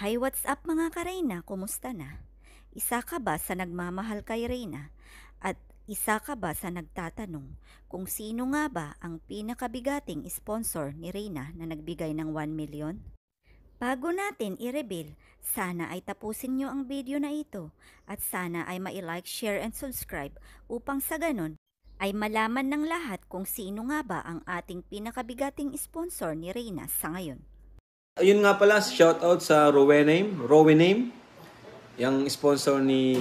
Hi, what's up mga kareyna? Kumusta na? Isa ka ba sa nagmamahal kay Reyna? At isa ka ba sa nagtatanong kung sino nga ba ang pinakabigating sponsor ni Reyna na nagbigay ng 1 million? Bago natin i-reveal, sana ay tapusin nyo ang video na ito at sana ay ma-like, share and subscribe upang sa ganun ay malaman ng lahat kung sino nga ba ang ating pinakabigating sponsor ni Reyna sa ngayon ayun nga pala, shout out sa name, Rowename, name. yung sponsor ni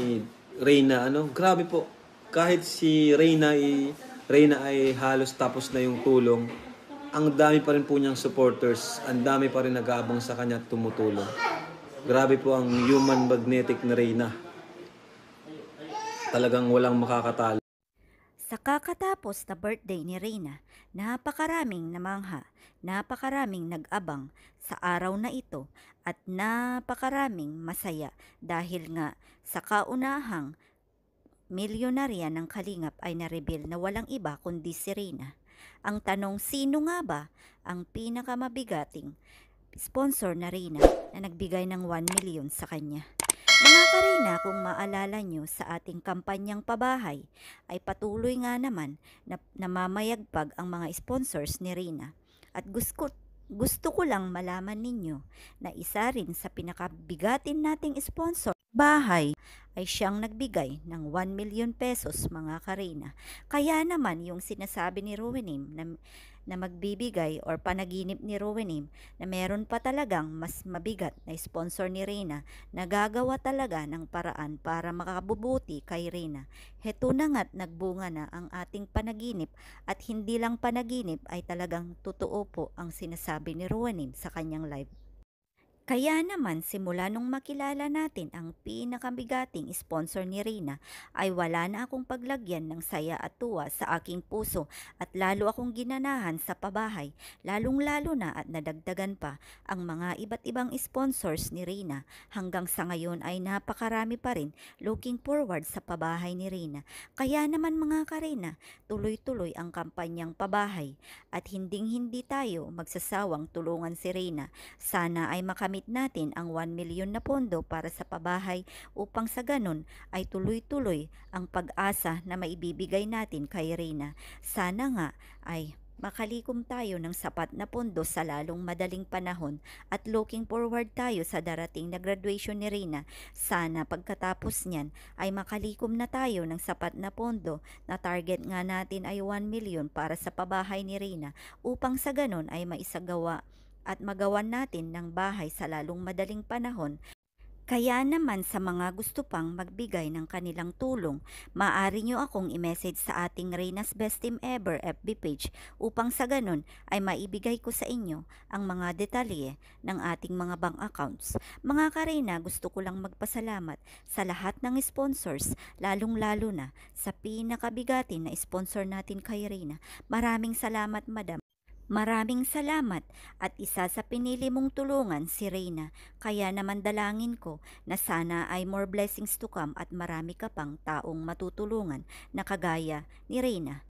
Reina, Ano, grabe po. Kahit si Reina ay, Reyna ay halos tapos na yung tulong, ang dami pa rin po niyang supporters, ang dami pa rin nag-aabang sa kanya at tumutulong. Grabe po ang human magnetic ni Reina. Talagang walang makakatalo. Sa kakatapos na birthday ni Reina, napakaraming namangha, napakaraming nag-abang sa araw na ito at napakaraming masaya dahil nga sa kaunahang milyonarya ng Kalingap ay nareveal na walang iba kundi si Reina. Ang tanong sino nga ba ang pinakamabigating sponsor na Reina na nagbigay ng 1 million sa kanya? Mga karina, kung maalala nyo sa ating kampanyang pabahay, ay patuloy nga naman na namamayagpag ang mga sponsors ni Rina. At gusto, gusto ko lang malaman ninyo na isa rin sa pinakabigatin nating sponsor bahay ay siyang nagbigay ng 1 million pesos mga karina. Kaya naman yung sinasabi ni Ruinim na na magbibigay or panaginip ni Rowenim na meron pa talagang mas mabigat na sponsor ni Reyna na gagawa talaga ng paraan para makabubuti kay Reyna. Heto na nga't nagbunga na ang ating panaginip at hindi lang panaginip ay talagang totoo po ang sinasabi ni Rowenim sa kanyang live. Kaya naman simula nung makilala natin ang pinakamigating sponsor ni Rina ay wala na akong paglagyan ng saya at tuwa sa aking puso at lalo akong ginanahan sa pabahay, lalong lalo na at nadagdagan pa ang mga iba't ibang sponsors ni Rina. Hanggang sa ngayon ay napakarami pa rin looking forward sa pabahay ni Rina. Kaya naman mga karina, tuloy-tuloy ang kampanyang pabahay at hinding-hindi tayo magsasawang tulungan si Rina. Sana ay makamit magamit natin ang 1 million na pondo para sa pabahay upang sa ganun ay tuloy-tuloy ang pag-asa na maibibigay natin kay Rina. Sana nga ay makalikom tayo ng sapat na pondo sa lalong madaling panahon at looking forward tayo sa darating na graduation ni Rina. Sana pagkatapos niyan ay makalikom na tayo ng sapat na pondo na target nga natin ay 1 million para sa pabahay ni Rina upang sa ganon ay maisagawa at magawan natin ng bahay sa lalong madaling panahon kaya naman sa mga gusto pang magbigay ng kanilang tulong, maaari nyo akong i-message sa ating Reyna's Best Team Ever FB page upang sa ganun ay maibigay ko sa inyo ang mga detalye ng ating mga bank accounts. Mga kareyna, gusto ko lang magpasalamat sa lahat ng sponsors, lalong-lalo na sa pinakabigati na sponsor natin kay Reina. Maraming salamat madam. Maraming salamat at isa sa pinili mong tulungan si Reina. kaya naman dalangin ko na sana ay more blessings to come at marami ka pang taong matutulungan na kagaya ni Reina.